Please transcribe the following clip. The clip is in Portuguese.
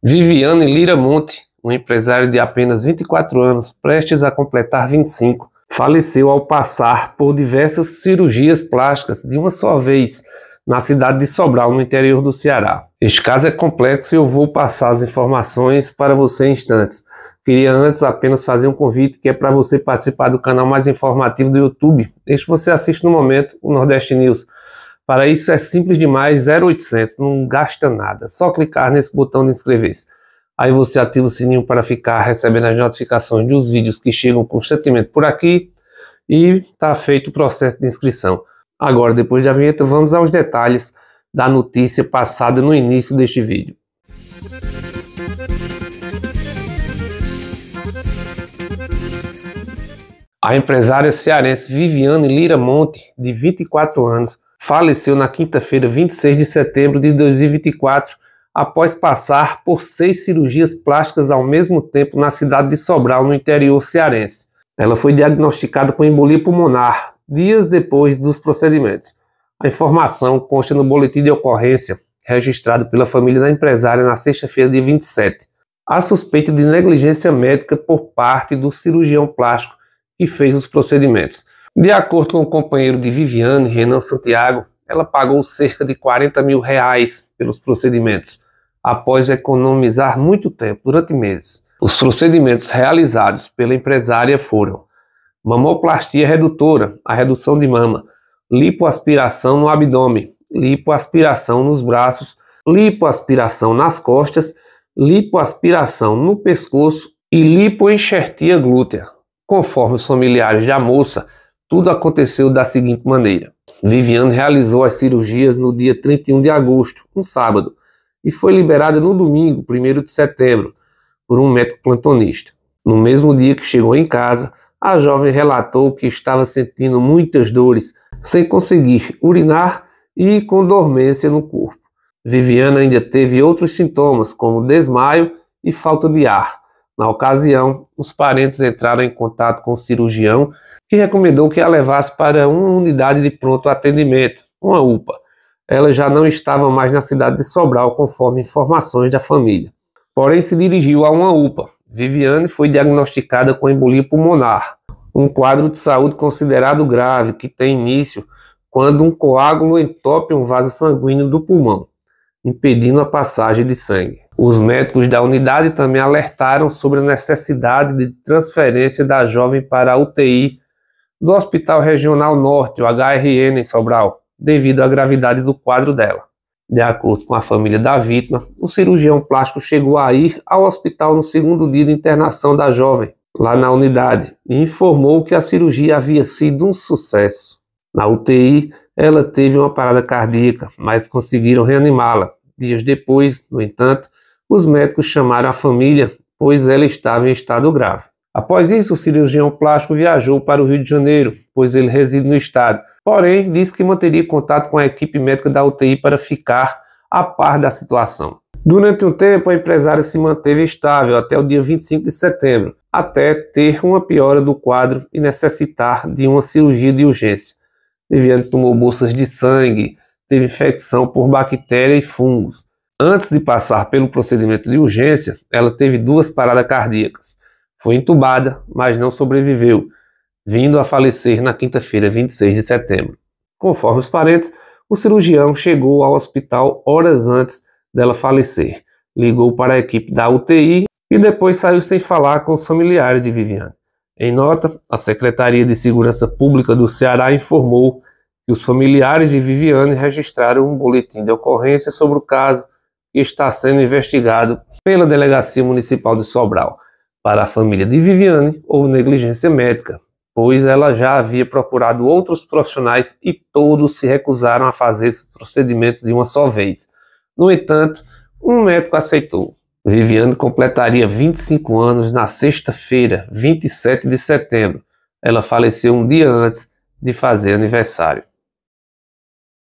Viviane Lira Monte, um empresário de apenas 24 anos, prestes a completar 25, faleceu ao passar por diversas cirurgias plásticas de uma só vez na cidade de Sobral, no interior do Ceará. Este caso é complexo e eu vou passar as informações para você em instantes. Queria antes apenas fazer um convite que é para você participar do canal mais informativo do YouTube. Este você assiste no momento, o Nordeste News para isso é simples demais, 0800, não gasta nada. Só clicar nesse botão de inscrever-se. Aí você ativa o sininho para ficar recebendo as notificações dos vídeos que chegam constantemente por aqui. E está feito o processo de inscrição. Agora, depois da vinheta, vamos aos detalhes da notícia passada no início deste vídeo. A empresária cearense Viviane Lira Monte, de 24 anos, faleceu na quinta-feira, 26 de setembro de 2024, após passar por seis cirurgias plásticas ao mesmo tempo na cidade de Sobral, no interior cearense. Ela foi diagnosticada com embolia pulmonar dias depois dos procedimentos. A informação consta no boletim de ocorrência registrado pela família da empresária na sexta-feira, dia 27. Há suspeita de negligência médica por parte do cirurgião plástico que fez os procedimentos. De acordo com o companheiro de Viviane, Renan Santiago, ela pagou cerca de 40 mil reais pelos procedimentos, após economizar muito tempo, durante meses. Os procedimentos realizados pela empresária foram mamoplastia redutora, a redução de mama, lipoaspiração no abdômen, lipoaspiração nos braços, lipoaspiração nas costas, lipoaspiração no pescoço e lipoenxertia glútea. Conforme os familiares da moça, tudo aconteceu da seguinte maneira. Viviane realizou as cirurgias no dia 31 de agosto, um sábado, e foi liberada no domingo, 1 de setembro, por um médico plantonista. No mesmo dia que chegou em casa, a jovem relatou que estava sentindo muitas dores, sem conseguir urinar e com dormência no corpo. Viviana ainda teve outros sintomas, como desmaio e falta de ar, na ocasião, os parentes entraram em contato com o cirurgião, que recomendou que a levasse para uma unidade de pronto atendimento, uma UPA. Ela já não estava mais na cidade de Sobral, conforme informações da família. Porém, se dirigiu a uma UPA. Viviane foi diagnosticada com embolia pulmonar, um quadro de saúde considerado grave, que tem início quando um coágulo entope um vaso sanguíneo do pulmão impedindo a passagem de sangue. Os médicos da unidade também alertaram sobre a necessidade de transferência da jovem para a UTI do Hospital Regional Norte, o HRN, em Sobral, devido à gravidade do quadro dela. De acordo com a família da vítima, o cirurgião plástico chegou a ir ao hospital no segundo dia de internação da jovem, lá na unidade, e informou que a cirurgia havia sido um sucesso. Na UTI, ela teve uma parada cardíaca, mas conseguiram reanimá-la dias depois, no entanto, os médicos chamaram a família, pois ela estava em estado grave. Após isso, o cirurgião plástico viajou para o Rio de Janeiro, pois ele reside no estado. Porém, disse que manteria contato com a equipe médica da UTI para ficar a par da situação. Durante um tempo, a empresária se manteve estável até o dia 25 de setembro, até ter uma piora do quadro e necessitar de uma cirurgia de urgência. Viviane tomou bolsas de sangue, teve infecção por bactéria e fungos. Antes de passar pelo procedimento de urgência, ela teve duas paradas cardíacas. Foi entubada, mas não sobreviveu, vindo a falecer na quinta-feira, 26 de setembro. Conforme os parentes, o cirurgião chegou ao hospital horas antes dela falecer. Ligou para a equipe da UTI e depois saiu sem falar com os familiares de Viviane. Em nota, a Secretaria de Segurança Pública do Ceará informou que os familiares de Viviane registraram um boletim de ocorrência sobre o caso que está sendo investigado pela Delegacia Municipal de Sobral. Para a família de Viviane, houve negligência médica, pois ela já havia procurado outros profissionais e todos se recusaram a fazer esse procedimento de uma só vez. No entanto, um médico aceitou. Viviane completaria 25 anos na sexta-feira, 27 de setembro. Ela faleceu um dia antes de fazer aniversário.